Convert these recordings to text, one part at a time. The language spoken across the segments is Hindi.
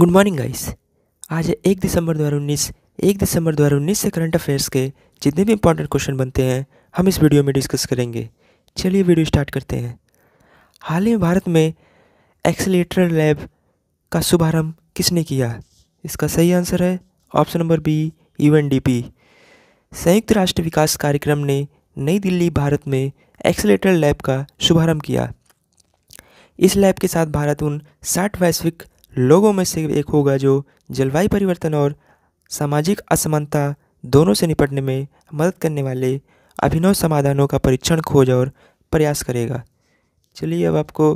गुड मॉर्निंग गाइस आज एक दिसंबर उन्नीस एक दिसंबर उन्नीस से करंट अफेयर्स के जितने भी इंपॉर्टेंट क्वेश्चन बनते हैं हम इस वीडियो में डिस्कस करेंगे चलिए वीडियो स्टार्ट करते हैं हाल ही में भारत में एक्सेलेटर लैब का शुभारंभ किसने किया इसका सही आंसर है ऑप्शन नंबर बी यू संयुक्त राष्ट्र विकास कार्यक्रम ने नई दिल्ली भारत में एक्सेलेटर लैब का शुभारंभ किया इस लैब के साथ भारत उन साठ वैश्विक लोगों में से एक होगा जो जलवायु परिवर्तन और सामाजिक असमानता दोनों से निपटने में मदद करने वाले अभिनव समाधानों का परीक्षण खोज और प्रयास करेगा चलिए अब आपको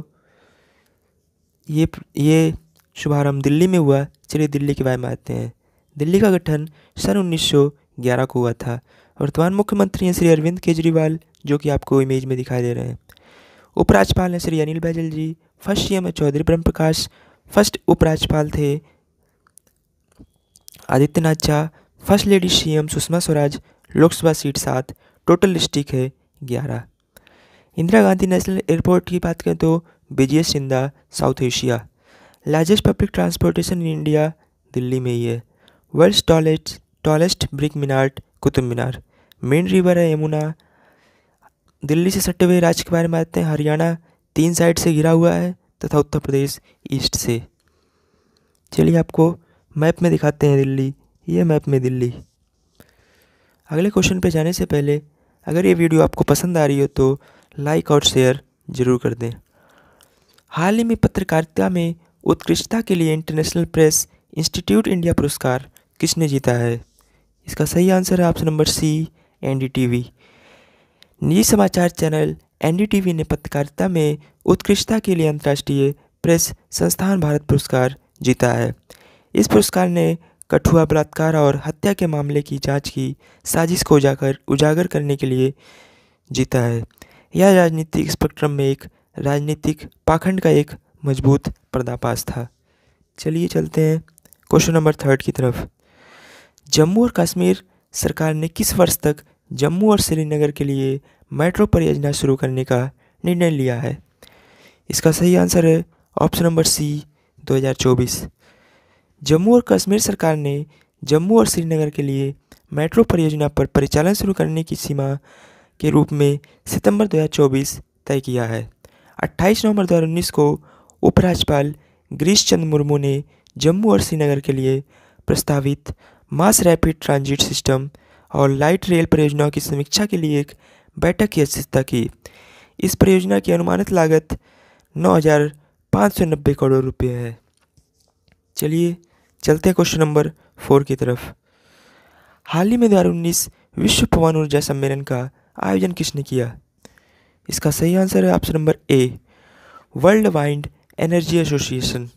ये ये शुभारंभ दिल्ली में हुआ चलिए दिल्ली के बारे में आते हैं दिल्ली का गठन सन उन्नीस को हुआ था वर्तमान मुख्यमंत्री हैं श्री अरविंद केजरीवाल जो कि आपको इमेज में दिखाई दे रहे हैं उपराज्यपाल हैं Shri Anil Baijal ji first C M Chaudhary Brahm Prakash first उपराज्यपाल थे Adityanath Jha first lady CM Sushma Swaraj Lok Sabha seat सात टोटल डिस्ट्रिक्ट है ग्यारह इंदिरा गांधी नेशनल एयरपोर्ट की बात करें तो विजय सिंधा south Asia largest public transportation in India Delhi में ही है world tallest tallest brick minar Qutub Minar main river है यमुना दिल्ली से सटे हुए राज्य के बारे में आते हैं हरियाणा तीन साइड से घिरा हुआ है तथा उत्तर प्रदेश ईस्ट से चलिए आपको मैप में दिखाते हैं दिल्ली ये मैप में दिल्ली अगले क्वेश्चन पे जाने से पहले अगर ये वीडियो आपको पसंद आ रही हो तो लाइक और शेयर ज़रूर कर दें हाल ही में पत्रकारिता में उत्कृष्टता के लिए इंटरनेशनल प्रेस इंस्टीट्यूट इंडिया पुरस्कार किसने जीता है इसका सही आंसर है ऑप्शन नंबर सी एनडीटीवी निजी समाचार चैनल एनडीटीवी ने पत्रकारिता में उत्कृष्टता के लिए अंतर्राष्ट्रीय प्रेस संस्थान भारत पुरस्कार जीता है इस पुरस्कार ने कठुआ बलात्कार और हत्या के मामले की जांच की साजिश को उजागर उजागर करने के लिए जीता है यह राजनीतिक स्पेक्ट्रम में एक राजनीतिक पाखंड का एक मजबूत पर्दापाश था चलिए चलते हैं क्वेश्चन नंबर थर्ड की तरफ जम्मू और कश्मीर सरकार ने किस वर्ष तक जम्मू और श्रीनगर के लिए मेट्रो परियोजना शुरू करने का निर्णय लिया है इसका सही आंसर है ऑप्शन नंबर सी 2024 जम्मू और कश्मीर सरकार ने जम्मू और श्रीनगर के लिए मेट्रो परियोजना पर परिचालन शुरू करने की सीमा के रूप में सितंबर 2024 तय किया है 28 नवंबर 2019 को उपराज्यपाल गिरीश चंद्र मुर्मू ने जम्मू और श्रीनगर के लिए प्रस्तावित मास रैपिड ट्रांजिट सिस्टम और लाइट रेल परियोजनाओं की समीक्षा के लिए एक बैठक की अध्यक्षता की इस परियोजना की अनुमानित लागत नौ हज़ार पाँच सौ नब्बे करोड़ रुपये है चलिए चलते हैं क्वेश्चन नंबर फोर की तरफ हाल ही में दो हज़ार उन्नीस विश्व पवन ऊर्जा सम्मेलन का आयोजन किसने किया इसका सही आंसर है option number A world wind energy association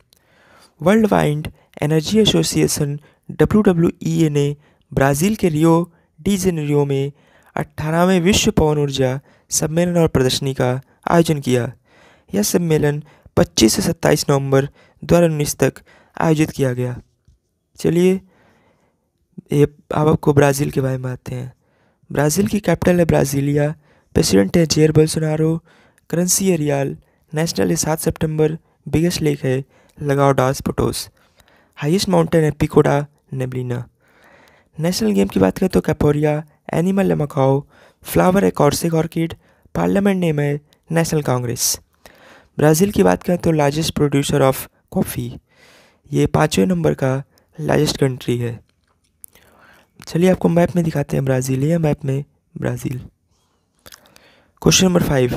world wind energy association W W E A ने ब्राज़ील के रियो डी जेनरियो में अट्ठारहवें विश्व पवन ऊर्जा सम्मेलन और प्रदर्शनी का आयोजन किया यह सम्मेलन 25 से 27 नवंबर 2019 तक आयोजित किया गया चलिए ये अब आपको ब्राज़ील के बारे में आते हैं ब्राज़ील की कैपिटल है ब्राज़ीलिया प्रेसिडेंट है जेयर बोल्सोनारो करेंसी है रियाल नेशनल है सात सेप्टेम्बर बिगेस्ट लेक है लगाओ डास पोटोस हाइस्ट माउंटेन है पिकोडा नेबलिना नेशनल गेम की बात करें तो कैपोरिया एनिमल है मकाओ फ्लावर है कॉर्सिक ऑर्किड पार्लियामेंट नेम है नेशनल कांग्रेस ब्राज़ील की बात करें तो लार्जेस्ट प्रोड्यूसर ऑफ कॉफ़ी ये पाँचवें नंबर का लार्जेस्ट कंट्री है चलिए आपको मैप में दिखाते हैं ब्राज़ील या मैप में ब्राज़ील क्वेश्चन नंबर फाइव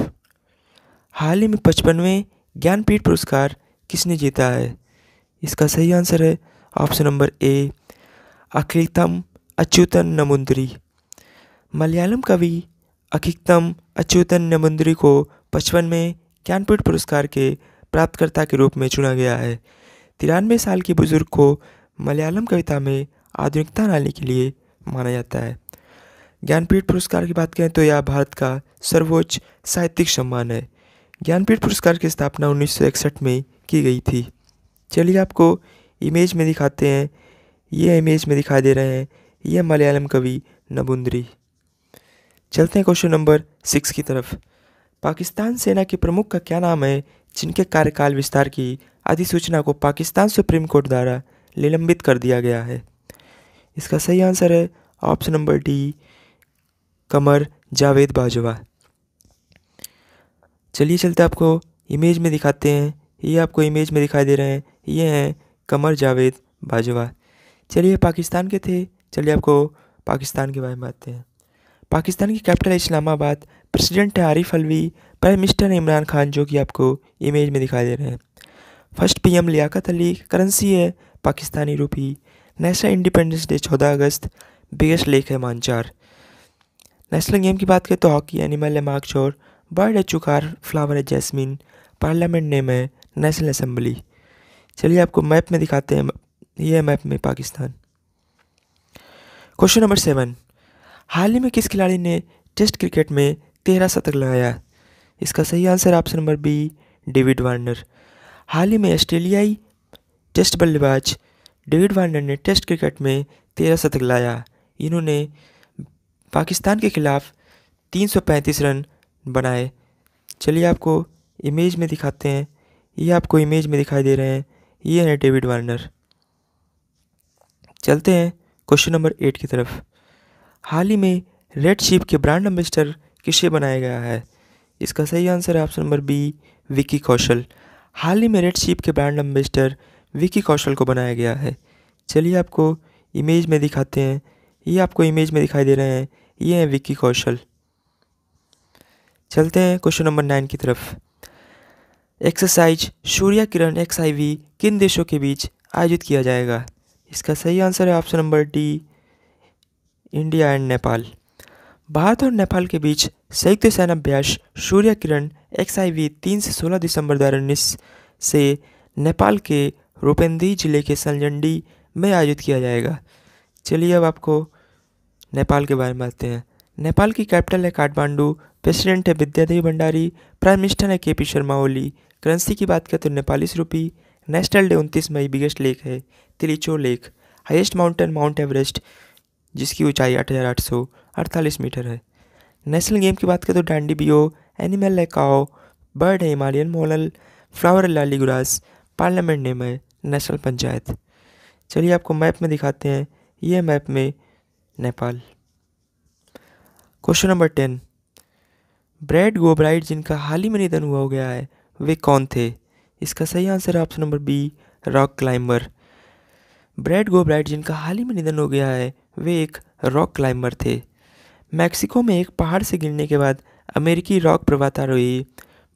हाल ही में पचपनवें ज्ञानपीठ पुरस्कार किसने जीता है इसका सही आंसर है option number A Akkitham Achuthan Namboothiri Malayalam कवि अखिकतम अच्युतन नमुंदरी को पचपन में ज्ञानपीठ पुरस्कार के प्राप्तकर्ता के रूप में चुना गया है तिरानवे साल के बुजुर्ग को मलयालम कविता में आधुनिकता लाने के लिए माना जाता है ज्ञानपीठ पुरस्कार की बात करें तो यह भारत का सर्वोच्च साहित्यिक सम्मान है ज्ञानपीठ पुरस्कार की स्थापना उन्नीस में की गई थी चलिए आपको इमेज में दिखाते हैं ये इमेज में दिखाई दे रहे हैं यह मलयालम कवि नबुंद्री चलते हैं क्वेश्चन नंबर सिक्स की तरफ पाकिस्तान सेना के प्रमुख का क्या नाम है जिनके कार्यकाल विस्तार की अधिसूचना को पाकिस्तान सुप्रीम कोर्ट द्वारा निलंबित कर दिया गया है इसका सही आंसर है option number D Qamar Javed Bajwa चलिए चलते आपको इमेज में दिखाते हैं ये आपको इमेज में दिखाई दे रहे हैं ये हैं कमर जावेद बाजवा चलिए पाकिस्तान के थे चलिए आपको पाकिस्तान के बारे में बताते हैं पाकिस्तान की कैपिटल इस्लामाबाद प्रेसिडेंट है आरिफ अलवी प्राइम मिनिस्टर है इमरान खान जो कि आपको इमेज में दिखाई दे रहे हैं first PM Liaquat Ali currency है पाकिस्तानी रूपी नेशनल इंडिपेंडेंस डे चौदह अगस्त बिगेस्ट लेक है मानचार नेशनल गेम की बात करें तो हॉकी एनिमल है मार्क चोर बर्ड है चुकार फ्लावर है जैसमिन पार्लियामेंट नेम है नेशनल असम्बली चलिए आपको मैप में दिखाते हैं ये है मैप में पाकिस्तान क्वेश्चन नंबर सेवन हाल ही में किस खिलाड़ी ने टेस्ट क्रिकेट में तेरह शतक लगाया इसका सही answer option number B David Warner हाल ही में ऑस्ट्रेलियाई टेस्ट बल्लेबाज डेविड वार्नर ने टेस्ट क्रिकेट में तेरह शतक लाया इन्होंने पाकिस्तान के खिलाफ 335 रन बनाए चलिए आपको इमेज में दिखाते हैं ये आपको इमेज में दिखाई दे रहे हैं ये हैं डेविड वार्नर चलते हैं क्वेश्चन नंबर एट की तरफ हाल ही में रेड शिप के ब्रांड एम्बेसडर किसे बनाया गया है इसका सही आंसर है option number B Vicky Kaushal हाल ही में रेड शिप के ब्रांड एम्बेसडर विकी कौशल को बनाया गया है चलिए आपको इमेज में दिखाते हैं ये आपको इमेज में दिखाई दे रहे हैं ये हैं विक्की कौशल चलते हैं क्वेश्चन नंबर नाइन की तरफ एक्सरसाइज सूर्य किरण एक्स किन देशों के बीच आयोजित किया जाएगा इसका सही आंसर है option number D India and Nepal Bharat और नेपाल के बीच संयुक्त सेनाभ्यास सूर्य किरण एक्स आई वी तीन से सोलह दिसंबर दो उन्नीस से नेपाल के रूपेंदी जिले के सलजंडी में आयोजित किया जाएगा चलिए अब आपको नेपाल के बारे में बताते हैं नेपाल की कैपिटल है काठमांडू प्रेसिडेंट है विद्यादेवी भंडारी प्राइम मिनिस्टर है के पी शर्मा ओली करेंसी की बात करें तो नेपालीस रुपी नेशनल डे उनतीस मई बिगेस्ट लेक है Tilicho lake highest mountain mount Everest जिसकी ऊंचाई आठ हज़ार आठ सौ अड़तालीस मीटर है नेशनल गेम की बात करें तो डांडी बियो एनिमल लेकाओ बर्ड है Himalayan monal flower Lali Gurans parliament name है नेशनल पंचायत चलिए आपको मैप में दिखाते हैं ये मैप में Nepal question number ten Brad Gobright जिनका हाल ही में निधन हुआ हो गया है वे कौन थे इसका सही आंसर है option number B rock climber Brad Gobright जिनका हाल ही में निधन हो गया है वे एक रॉक क्लाइंबर थे मैक्सिको में एक पहाड़ से गिरने के बाद अमेरिकी रॉक प्रवातारोही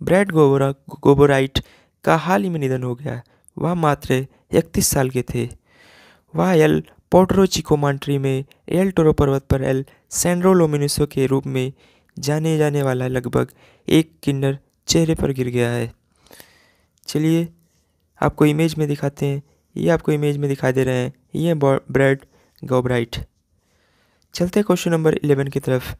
ब्रैड गोबोरा गोबोराइट का हाल ही में निधन हो गया वह मात्र इकतीस साल के थे वह एल पोर्टरो चिकोमांट्री में एल टोरो पर्वत पर एल सैंड्रो के रूप में जाने जाने वाला लगभग एक किन्नर चेहरे पर गिर गया है चलिए आपको इमेज में दिखाते हैं ये आपको इमेज में दिखाई दे रहे हैं ये ब्रेड गोब्राइट चलते क्वेश्चन नंबर इलेवन की तरफ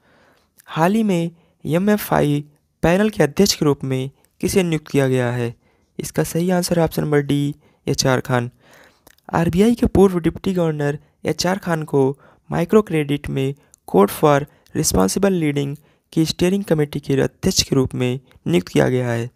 हाल ही में एम एफ आई पैनल के अध्यक्ष के रूप में किसे नियुक्त किया गया है इसका सही answer option number D H R Khan आई के पूर्व deputy governor H R Khan को माइक्रो क्रेडिट में कोड फॉर रिस्पॉन्सिबल लीडिंग की स्टेयरिंग कमेटी के अध्यक्ष के रूप में नियुक्त किया गया है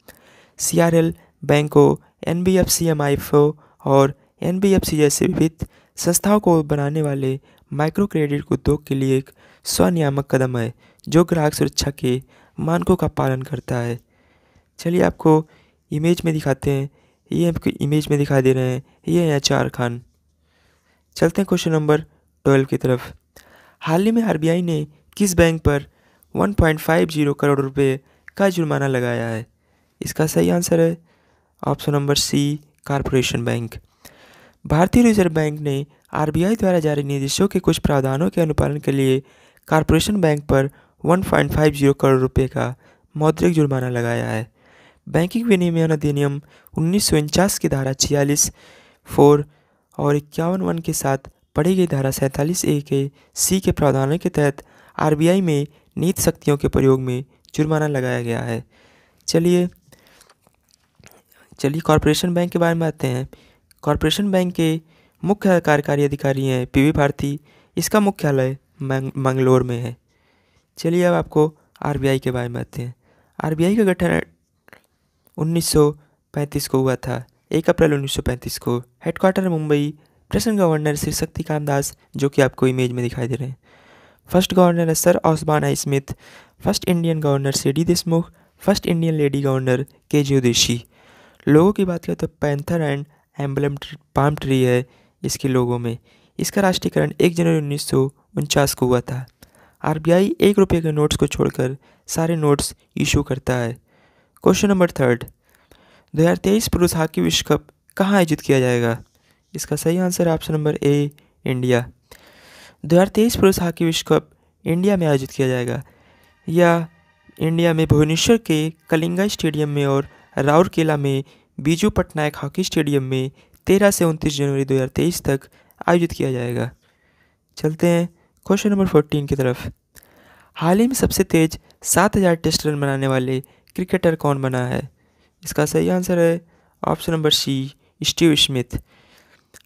सी आर एल बैंको N B F C M I F O और एन जैसे विविध संस्थाओं को बनाने वाले माइक्रो क्रेडिट उद्योग के लिए एक स्वनियामक कदम है जो ग्राहक सुरक्षा के मानकों का पालन करता है चलिए आपको इमेज में दिखाते हैं ये आपको इमेज में दिखाई दे रहे हैं ये हैं चार खान चलते हैं क्वेश्चन नंबर ट्वेल्व की तरफ हाल ही में आर ने किस बैंक पर 1.50 करोड़ रुपए का जुर्माना लगाया है इसका सही आंसर है option number C corporation bank भारतीय रिजर्व बैंक ने आर द्वारा जारी निर्देशों के कुछ प्रावधानों के अनुपालन के लिए कॉरपोरेशन बैंक पर 1.50 करोड़ रुपये का मौद्रिक जुर्माना लगाया है बैंकिंग विनियमन अधिनियम उन्नीस की धारा छियालीस फोर और इक्यावन वन के साथ पढ़ी गई धारा सैंतालीस ए के सी के प्रावधानों के तहत आरबीआई में नीत शक्तियों के प्रयोग में जुर्माना लगाया गया है चलिए चलिए कॉरपोरेशन बैंक के बारे में आते हैं कॉरपोरेशन बैंक के मुख्य कार्यकारी अधिकारी हैं पीवी भारती इसका मुख्यालय मंगलोर में है चलिए अब आपको आरबीआई के बारे में आते हैं आरबीआई का गठन 1935 को हुआ था एक अप्रैल 1935 को headquarter Mumbai present governor Shri Shaktikanta Das जो कि आपको इमेज में दिखाई दे रहे हैं फर्स्ट गवर्नर है सर ओसमान आई Smith first Indian governor C D Deshmukh first Indian lady governor K G Udeshi लोगों की बात करें तो panther and emblem palm tree है इसके लोगों में इसका राष्ट्रीयकरण एक जनवरी उन्नीस को हुआ था आर बी आई एक रुपये के नोट्स को छोड़कर सारे नोट्स इशू करता है क्वेश्चन नंबर थर्ड दो हजार तेईस पुरुष हॉकी विश्व कप कहाँ आयोजित किया जाएगा इसका सही answer option number A India दो हजार तेईस पुरुष हॉकी विश्व कप इंडिया में आयोजित किया जाएगा या इंडिया में भुवनेश्वर के कलिंगा स्टेडियम में और राउरकेला में बीजू पटनायक हॉकी स्टेडियम में तेरह से उनतीस जनवरी 2023 तक आयोजित किया जाएगा चलते हैं क्वेश्चन नंबर फोर्टीन की तरफ हाल ही में सबसे तेज़ सात हज़ार टेस्ट रन बनाने वाले क्रिकेटर कौन बना है इसका सही आंसर है option number C Steve Smith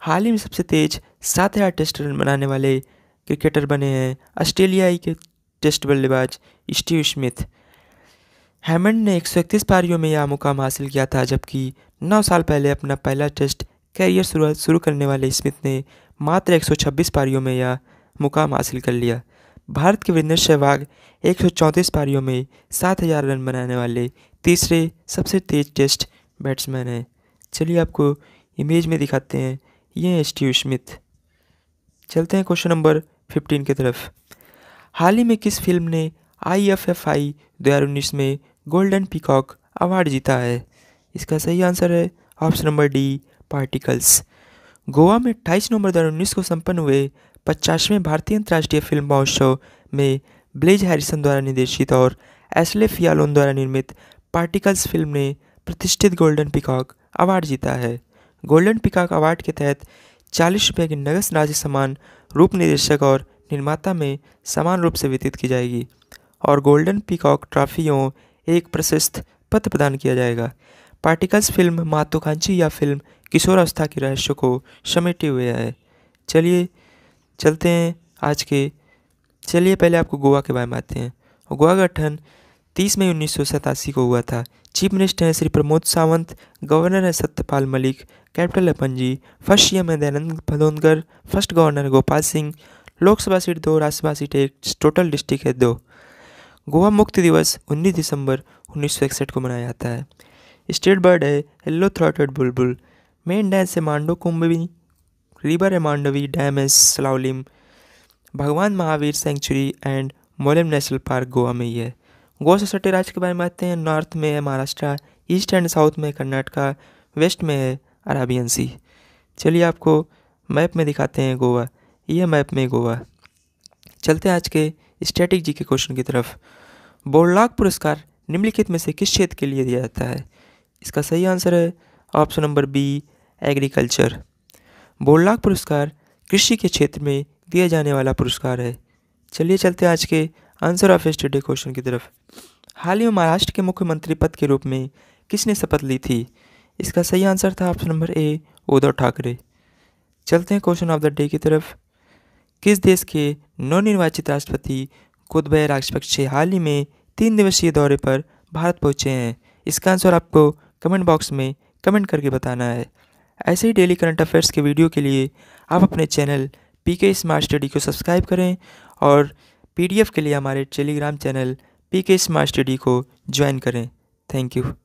हाल ही में सबसे तेज़ सात हज़ार टेस्ट रन बनाने वाले क्रिकेटर बने हैं ऑस्ट्रेलियाई के टेस्ट बल्लेबाज स्टीव स्मिथ हैमंड ने एक सौ इकतीस पारियों में यह मुकाम हासिल किया था जबकि नौ साल पहले अपना पहला टेस्ट शुरुआत शुरू करने वाले स्मिथ ने मात्र 126 पारियों में यह मुकाम हासिल कर लिया भारत के वीरेंद्र सहवाग चौंतीस पारियों में 7000 रन बनाने वाले तीसरे सबसे तेज टेस्ट बैट्समैन हैं चलिए आपको इमेज में दिखाते हैं ये हैं स्टीव स्मिथ चलते हैं क्वेश्चन नंबर फिफ्टीन की तरफ हाल ही में किस फिल्म ने आई एफ एफ आई दो हजार उन्नीस में गोल्डन पिकॉक अवार्ड जीता है इसका सही आंसर है option number D particles Goa में अट्ठाईस नवंबर दो उन्नीस को संपन्न हुए पचासवें भारतीय अंतर्राष्ट्रीय फिल्म महोत्सव में ब्लेज हैरिसन द्वारा निर्देशित और एसले फियालोन द्वारा निर्मित पार्टिकल्स फिल्म ने प्रतिष्ठित गोल्डन पिकॉक अवार्ड जीता है गोल्डन पिकॉक अवार्ड के तहत चालीस रुपये की नगद राशि समान रूप निर्देशक और निर्माता में समान रूप से वितरित की जाएगी और गोल्डन पिकॉक ट्रॉफियों एक प्रशस्त पत्र प्रदान किया जाएगा पार्टिकल्स फिल्म महत्वाकांक्षी या फिल्म किशोरावस्था के रहस्य को समेटे हुए है चलिए चलते हैं आज के चलिए पहले आपको गोवा के बारे में आते हैं गोवा का गठन तीस मई उन्नीस को हुआ था चीफ मिनिस्टर हैं श्री प्रमोद सावंत गवर्नर हैं सत्यपाल मलिक कैप्टन है पंजी फर्स्ट सी एम है Dayanand Bandodkar first governor Gopal Singh Lok Sabha seat दो राज्यसभा सीट एक टोटल डिस्ट्रिक्ट है दो गोवा मुक्ति दिवस 19 दिसंबर उन्नीस को मनाया जाता है स्टेट बर्ड है yellow throated bulbul main dam से मांडो कुंभवी रिवर है मांडवी डैम है Salaulim Bhagwan Mahavir sanctuary and Mollem national park Goa में ही है गोवा से सटे राज्य के बारे में आते हैं नॉर्थ में है महाराष्ट्र ईस्ट एंड साउथ में कर्नाटका वेस्ट में है अराबियन सी चलिए आपको मैप में दिखाते हैं गोवा ये मैप में गोवा चलते हैं आज के स्टैटिक जी के क्वेश्चन की तरफ बोरलाग पुरस्कार निम्नलिखित में से किस क्षेत्र के लिए दिया जाता है इसका सही आंसर है option number B agriculture Borlaug पुरस्कार कृषि के क्षेत्र में दिया जाने वाला पुरस्कार है चलिए चलते हैं आज के आंसर ऑफ स्टडे क्वेश्चन की तरफ हाल ही में महाराष्ट्र के मुख्यमंत्री पद के रूप में किसने शपथ ली थी इसका सही आंसर था option number A Uddhav Thackeray चलते हैं क्वेश्चन ऑफ द डे की तरफ किस देश के नवनिर्वाचित राष्ट्रपति खुद राजपक्ष हाल ही में तीन दिवसीय दौरे पर भारत पहुंचे हैं इसका आंसर आपको कमेंट बॉक्स में कमेंट करके बताना है ऐसे ही डेली करंट अफेयर्स के वीडियो के लिए आप अपने channel P K smart study को सब्सक्राइब करें और पीडीएफ के लिए हमारे Telegram channel P K smart study को ज्वाइन करें थैंक यू